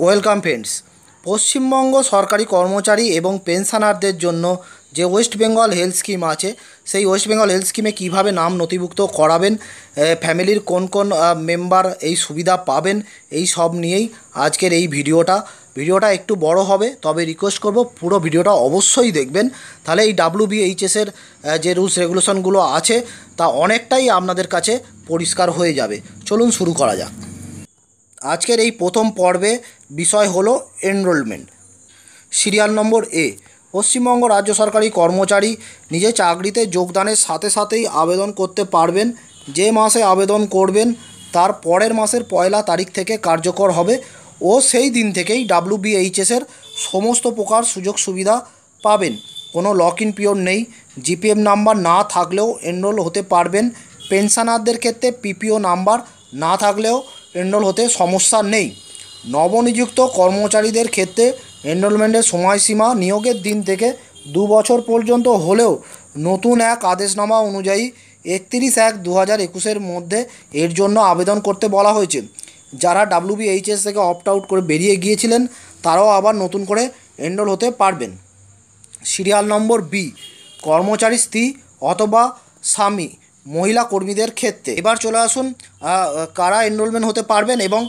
welcome friends Paschimbanga সরকারি কর্মচারী এবং পেনশনারদের জন্য যে ওয়েস্ট বেঙ্গল হেলথ স্কিম আছে সেই ওয়েস্ট বেঙ্গল হেলথ স্কিমে কীভাবে নাম নথিভুক্ত করাবেন ফ্যামিলির কোন কোন মেম্বার এই সুবিধা পাবেন এই সব নিয়েই আজকের এই ভিডিওটা ভিডিওটা একটু বড় হবে তবে রিকোয়েস্ট করব পুরো ভিডিওটা অবশ্যই দেখবেন তাহলে এই ডাব্লু বিএইচএসের যে রুলস রেগুলেশনগুলো আছে তা অনেকটাই আপনাদের কাছে পরিষ্কার হয়ে যাবে চলুন শুরু করা যাক আজকের এই প্রথম পর্বে বিষয় হলো এনরোলমেন্ট সিরিয়াল নম্বর এ পশ্চিমবঙ্গ রাজ্য সরকারি কর্মচারী নিজে চাকরিতে যোগদানের সাথে সাথেই আবেদন করতে পারবেন যে মাসে আবেদন করবেন তার পরের মাসের পয়লা তারিখ থেকে কার্যকর হবে ও সেই দিন থেকেই ডাব্লুবিএইচএসের সমস্ত প্রকার সুযোগ সুবিধা পাবেন কোনো লক ইন পিওর নেই জিপিএম নাম্বার না থাকলেও এনরোল হতে পারবেন পেনশনারদের ক্ষেত্রে পিপিও নাম্বার না থাকলেও এনরোল হতে সমস্যা নেই নবনিযুক্ত কর্মচারীদের ক্ষেত্রে এনরোলমেন্টের সময়সীমা নিয়োগের দিন থেকে দু বছর পর্যন্ত হলেও নতুন এক আদেশনামা অনুযায়ী একত্রিশ এক দু হাজার একুশের মধ্যে এর জন্য আবেদন করতে বলা হয়েছে যারা ডাব্লিউবিএইচএস থেকে অপ্ট আউট করে বেরিয়ে গিয়েছিলেন তারাও আবার নতুন করে এনরোল হতে পারবেন সিরিয়াল নম্বর বি কর্মচারী স্ত্রী অথবা স্বামী মহিলা কর্মীদের ক্ষেত্রে এবার চলে আসুন কারা এনরোলমেন্ট হতে পারবেন এবং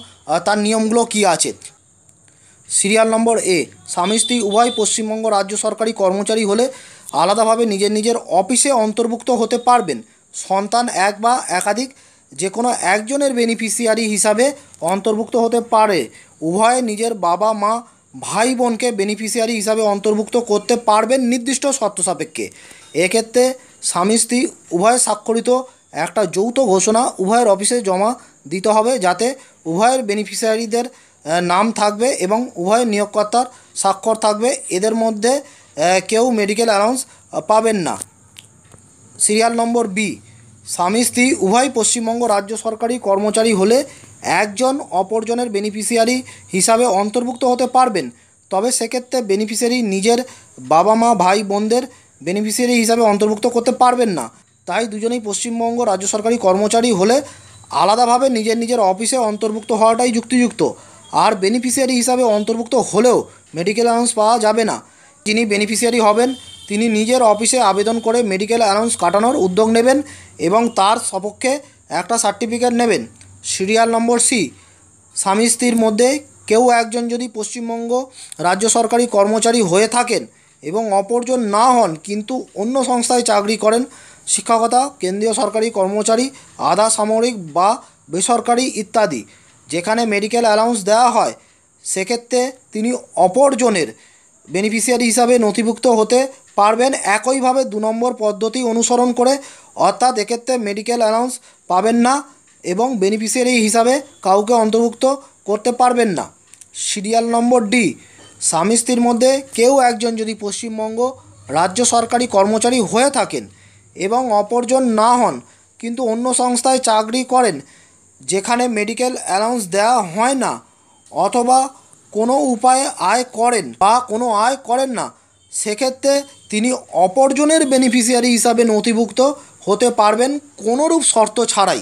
তার নিয়মগুলো কি আছে সিরিয়াল নম্বর এ স্বামী স্ত্রী উভয় পশ্চিমবঙ্গ রাজ্য সরকারি কর্মচারী হলে আলাদাভাবে নিজের নিজের অফিসে অন্তর্ভুক্ত হতে পারবেন সন্তান এক বা একাধিক যে কোনো একজনের বেনিফিসিয়ারি হিসাবে অন্তর্ভুক্ত হতে পারে উভয়ে নিজের বাবা মা ভাই বোনকে বেনিফিসিয়ারি হিসাবে অন্তর্ভুক্ত করতে পারবেন নির্দিষ্ট শর্ত সাপেক্ষে এক্ষেত্রে স্বামী স্ত্রী উভয়ের স্বাক্ষরিত একটা যৌথ ঘোষণা উভয়ের অফিসে জমা দিতে হবে যাতে উভয়ের বেনিফিশিয়ারিদের নাম থাকবে এবং উভয়ের নিয়োগকর্তার স্বাক্ষর থাকবে এদের মধ্যে কেউ মেডিকেল অ্যালাউন্স পাবেন না সিরিয়াল নম্বর বি স্বামী স্ত্রী উভয় পশ্চিমবঙ্গ রাজ্য সরকারি কর্মচারী হলে একজন অপরজনের বেনিফিশিয়ারি হিসাবে অন্তর্ভুক্ত হতে পারবেন তবে সেক্ষেত্রে বেনিফিশিয়ারি নিজের বাবা মা ভাই বোনদের বেনিফিশিয়ারি হিসাবে অন্তর্ভুক্ত করতে পারবেন না তাই দুজনেই পশ্চিমবঙ্গ রাজ্য সরকারি কর্মচারী হলে আলাদাভাবে নিজের নিজের অফিসে অন্তর্ভুক্ত হওয়াটাই যুক্তিযুক্ত আর বেনিফিশিয়ারি হিসাবে অন্তর্ভুক্ত হলেও মেডিকেল অ্যালাউন্স পাওয়া যাবে না যিনি বেনিফিশিয়ারি হবেন তিনি নিজের অফিসে আবেদন করে মেডিকেল অ্যালাউন্স কাটানোর উদ্যোগ নেবেন এবং তার সপক্ষে একটা সার্টিফিকেট নেবেন সিরিয়াল নম্বর সি স্বামী স্ত্রীর মধ্যে কেউ একজন যদি পশ্চিমবঙ্গ রাজ্য সরকারি কর্মচারী হয়ে থাকেন এবং অপরজন না হন কিন্তু অন্য সংস্থায় চাকরি করেন শিক্ষকতা কেন্দ্রীয় সরকারি কর্মচারী আধা সামরিক বা বেসরকারি ইত্যাদি যেখানে মেডিকেল অ্যালাউন্স দেওয়া হয় সেক্ষেত্রে তিনি অপরজনের বেনিফিশিয়ারি হিসাবে নথিভুক্ত হতে পারবেন একইভাবে দু নম্বর পদ্ধতি অনুসরণ করে অর্থাৎ এক্ষেত্রে মেডিকেল অ্যালাউন্স পাবেন না এবং বেনিফিশিয়ারি হিসাবে কাউকে অন্তর্ভুক্ত করতে পারবেন না সিরিয়াল নম্বর ডি স্বামী স্ত্রীর মধ্যে কেউ একজন যদি পশ্চিমবঙ্গ রাজ্য সরকারি কর্মচারী হয়ে থাকেন এবং অপরজন না হন কিন্তু অন্য সংস্থায় চাকরি করেন যেখানে মেডিকেল অ্যালাউন্স দেওয়া হয় না অথবা কোনো উপায়ে আয় করেন বা কোনো আয় করেন না সেক্ষেত্রে তিনি অপরজনের বেনিফিশিয়ারি হিসাবে নথিভুক্ত হতে পারবেন কোনোরূপ শর্ত ছাড়াই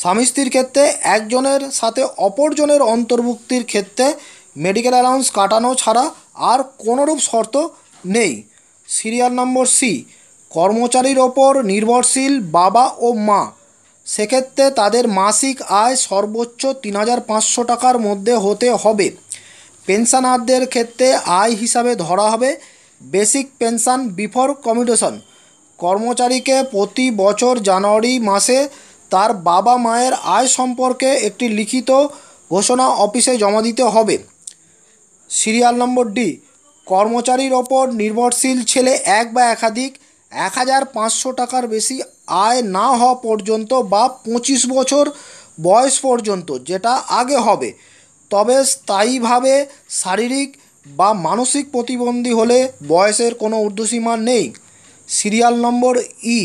স্বামী স্ত্রীর ক্ষেত্রে একজনের সাথে অপরজনের অন্তর্ভুক্তির ক্ষেত্রে মেডিকেল অ্যালাউন্স কাটানো ছাড়া আর কোনোরূপ শর্ত নেই সিরিয়াল নম্বর সি কর্মচারীর ওপর নির্ভরশীল বাবা ও মা সেক্ষেত্রে তাদের মাসিক আয় সর্বোচ্চ তিন হাজার পাঁচশো টাকার মধ্যে হতে হবে পেনশনারদের ক্ষেত্রে আয় হিসাবে ধরা হবে বেসিক পেনশন বিফোর কমিউটেশন কর্মচারীকে প্রতি বছর জানুয়ারি মাসে তার বাবা মায়ের আয় সম্পর্কে একটি লিখিত ঘোষণা অফিসে জমা দিতে হবে সিরিয়াল নম্বর ডি কর্মচারীর ওপর নির্ভরশীল ছেলে এক বা একাধিক এক হাজার পাঁচশো টাকার বেশি আয় না হওয়া পর্যন্ত বা পঁচিশ বছর বয়স পর্যন্ত যেটা আগে হবে তবে স্থায়ীভাবে শারীরিক বা মানসিক প্রতিবন্ধী হলে বয়সের কোনো ঊর্ধ্বসীমা নেই সিরিয়াল নম্বর ই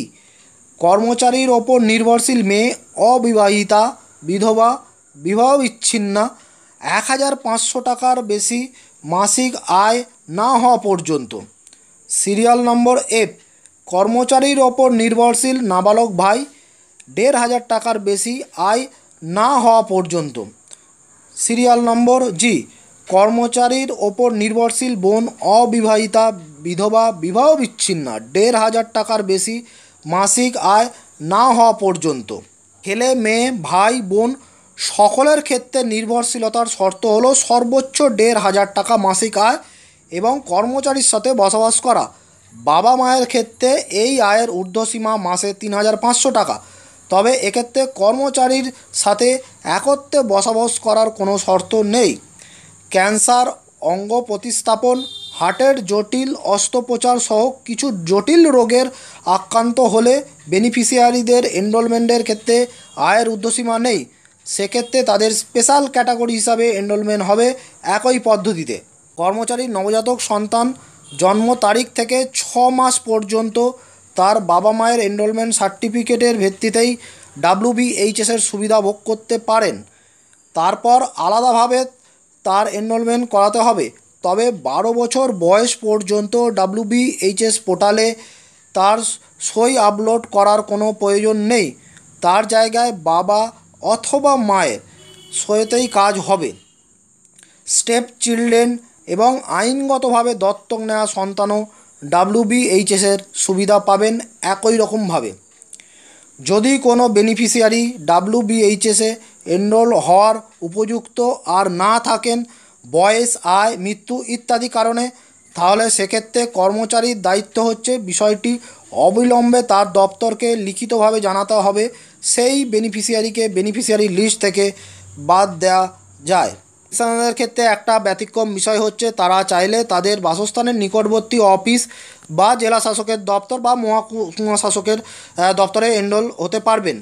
কর্মচারীর ওপর নির্ভরশীল মেয়ে অবিবাহিতা বিধবা বিবাহ বিচ্ছিন্না এক হাজার পাঁচশো টাকার বেশি মাসিক আয় না হওয়া পর্যন্ত সিরিয়াল নম্বর এফ কর্মচারীর ওপর নির্ভরশীল নাবালক ভাই দেড় হাজার টাকার বেশি আয় না হওয়া পর্যন্ত সিরিয়াল নম্বর জি কর্মচারীর ওপর নির্ভরশীল বোন অবিবাহিতা বিধবা বিবাহ বিচ্ছিন্ন দেড় হাজার টাকার বেশি মাসিক আয় না হওয়া পর্যন্ত ছেলে মেয়ে ভাই বোন সকলের ক্ষেত্রে নির্ভরশীলতার শর্ত হলো সর্বোচ্চ দেড় হাজার টাকা মাসিক আয় এবং কর্মচারীর সাথে বসবাস করা বাবা মায়ের ক্ষেত্রে এই আয়ের ঊর্ধ্বসীমা মাসে তিন হাজার পাঁচশো টাকা তবে এক্ষেত্রে কর্মচারীর সাথে একত্রে বসবাস করার কোনো শর্ত নেই ক্যান্সার অঙ্গ প্রতিস্থাপন হার্টের জটিল অস্ত্রোপচার সহ কিছু জটিল রোগের আক্রান্ত হলে বেনিফিশিয়ারিদের এনরোলমেন্টের ক্ষেত্রে আয়ের ঊর্ধ্বসীমা নেই সেক্ষেত্রে তাদের স্পেশাল ক্যাটাগরি হিসাবে এনরোলমেন্ট হবে একই পদ্ধতিতে কর্মচারীর নবজাতক সন্তান জন্ম তারিখ থেকে ছ মাস পর্যন্ত তার বাবা মায়ের এনরোলমেন্ট সার্টিফিকেটের ভিত্তিতেই ডাব্লুবিএইচএসের সুবিধা ভোগ করতে পারেন তারপর আলাদাভাবে তার এনরোলমেন্ট করাতে হবে তবে বারো বছর বয়স পর্যন্ত ডাব্লুবিএইচএস পোর্টালে তার সই আপলোড করার কোনো প্রয়োজন নেই তার জায়গায় বাবা অথবা মায়ের সহায়তাই কাজ হবে স্টেপ চিলড্রেন এবং আইনগতভাবে দত্তক নেওয়া সন্তানও ডাব্লিউবিএইচএসের সুবিধা পাবেন একই রকমভাবে যদি কোনো বেনিফিশিয়ারি ডাব্লিউবিএইচএসে এনরোল হওয়ার উপযুক্ত আর না থাকেন বয়স আয় মৃত্যু ইত্যাদি কারণে তাহলে সেক্ষেত্রে কর্মচারীর দায়িত্ব হচ্ছে বিষয়টি অবিলম্বে তার দপ্তরকে লিখিতভাবে জানাতে হবে সেই বেনিফিশিয়ারিকে বেনিফিশিয়ারি লিস্ট থেকে বাদ দেয়া যায় পেনশনারদের ক্ষেত্রে একটা ব্যতিক্রম বিষয় হচ্ছে তারা চাইলে তাদের বাসস্থানের নিকটবর্তী অফিস বা জেলা শাসকের দপ্তর বা মহাকুমা শাসকের দপ্তরে এনরোল হতে পারবেন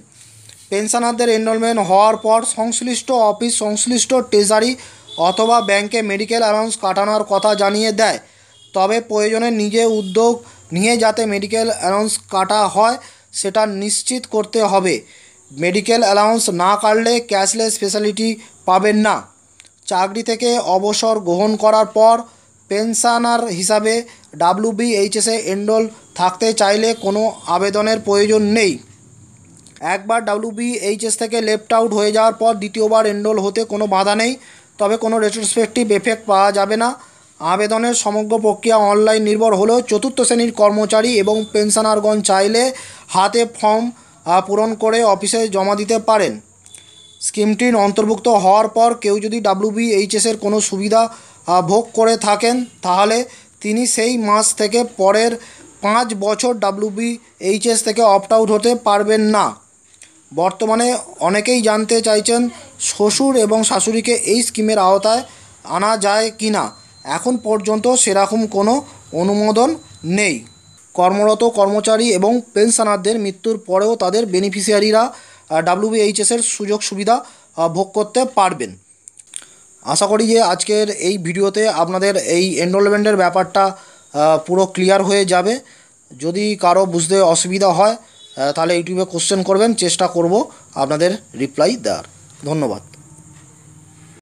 পেনশনারদের এনরোলমেন্ট হওয়ার পর সংশ্লিষ্ট অফিস সংশ্লিষ্ট ট্রেজারি অথবা ব্যাংকে মেডিকেল অ্যালাউন্স কাটানোর কথা জানিয়ে দেয় তবে প্রয়োজনে নিজে উদ্যোগ নিয়ে যাতে মেডিকেল অ্যালাউন্স কাটা হয় সেটা নিশ্চিত করতে হবে মেডিকেল অ্যালাউন্স না কাটলে ক্যাশলেস ফেসিলিটি পাবেন না চাকরি থেকে অবসর গ্রহণ করার পর পেনশনার হিসাবে ডাব্লুবিএইচএসে এনরোল থাকতে চাইলে কোনো আবেদনের প্রয়োজন নেই একবার ডাব্লুবিএইচএস থেকে লেফট আউট হয়ে যাওয়ার পর দ্বিতীয়বার এনরোল হতে কোনো বাধা নেই তবে কোনো রেট্রোস্পেক্টিভ এফেক্ট পাওয়া যাবে না আবেদনের সমগ্র প্রক্রিয়া অনলাইন নির্ভর হলেও চতুর্থ শ্রেণীর কর্মচারী এবং পেনশনারগণ চাইলে হাতে ফর্ম পূরণ করে অফিসে জমা দিতে পারেন স্কিমটির অন্তর্ভুক্ত হওয়ার পর কেউ যদি ডাব্লিউবিএইচএসের কোনো সুবিধা ভোগ করে থাকেন তাহলে তিনি সেই মাস থেকে পরের পাঁচ বছর ডাব্লিউবিএইচএস থেকে অপ্ট আউট হতে পারবেন না বর্তমানে অনেকেই জানতে চাইছেন শ্বশুর এবং শাশুড়িকে এই স্কিমের আওতায় আনা যায় কি না এখন পর্যন্ত সেরকম কোনো অনুমোদন নেই কর্মরত কর্মচারী এবং পেনশনারদের মৃত্যুর পরেও তাদের বেনিফিশিয়ারিরা ডাব্লিউবিএইচএসের সুযোগ সুবিধা ভোগ করতে পারবেন আশা করি যে আজকের এই ভিডিওতে আপনাদের এই এনরোলমেন্টের ব্যাপারটা পুরো ক্লিয়ার হয়ে যাবে যদি কারো বুঝতে অসুবিধা হয় তাহলে ইউটিউবে কোশ্চেন করবেন চেষ্টা করব আপনাদের রিপ্লাই দেওয়ার ধন্যবাদ